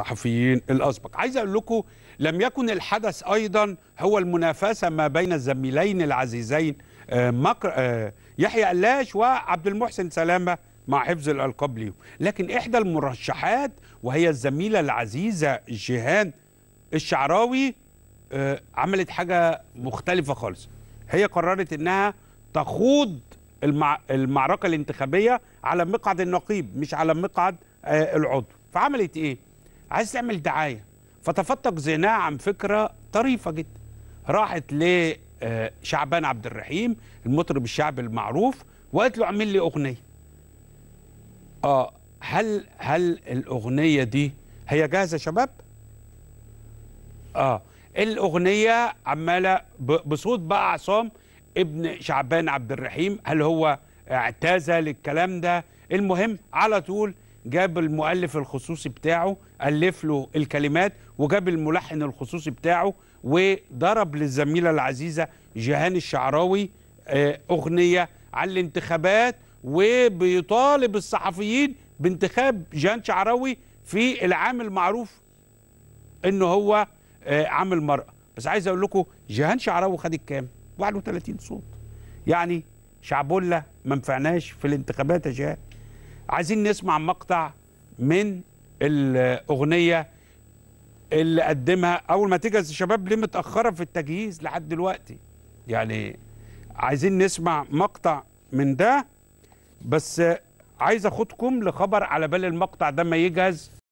الصحفيين الأسبق عايز أقول لكم لم يكن الحدث أيضا هو المنافسة ما بين الزميلين العزيزين آه، آه، يحيى قلاش وعبد المحسن سلامة مع حفظ الألقاب ليهم لكن إحدى المرشحات وهي الزميلة العزيزة جيهان الشعراوي آه، عملت حاجة مختلفة خالص هي قررت إنها تخوض المع... المعركة الانتخابية على مقعد النقيب مش على مقعد العضو فعملت إيه؟ عايز تعمل دعايه فتفتق زينها عن فكره طريفه جدا راحت لشعبان آه، عبد الرحيم المطرب الشعبي المعروف وقالت له اعمل لي اغنيه اه هل هل الاغنيه دي هي جاهزه يا شباب اه الاغنيه عماله بصوت بقى عصام ابن شعبان عبد الرحيم هل هو اعتزل الكلام ده المهم على طول جاب المؤلف الخصوصي بتاعه ألف له الكلمات وجاب الملحن الخصوصي بتاعه وضرب للزميلة العزيزة جيهان الشعراوي آه، أغنية على الانتخابات وبيطالب الصحفيين بانتخاب جيهان شعراوي في العام المعروف ان هو آه، عامل مرأة بس عايز اقول لكم جيهان شعراوي خد الكام 31 صوت يعني شعبولة ما نفعناش في الانتخابات يا جيهان عايزين نسمع مقطع من الأغنية اللي قدمها أول ما تجهز الشباب ليه متأخرة في التجهيز لحد دلوقتي يعني عايزين نسمع مقطع من ده بس عايز أخدكم لخبر على بال المقطع ده ما يجهز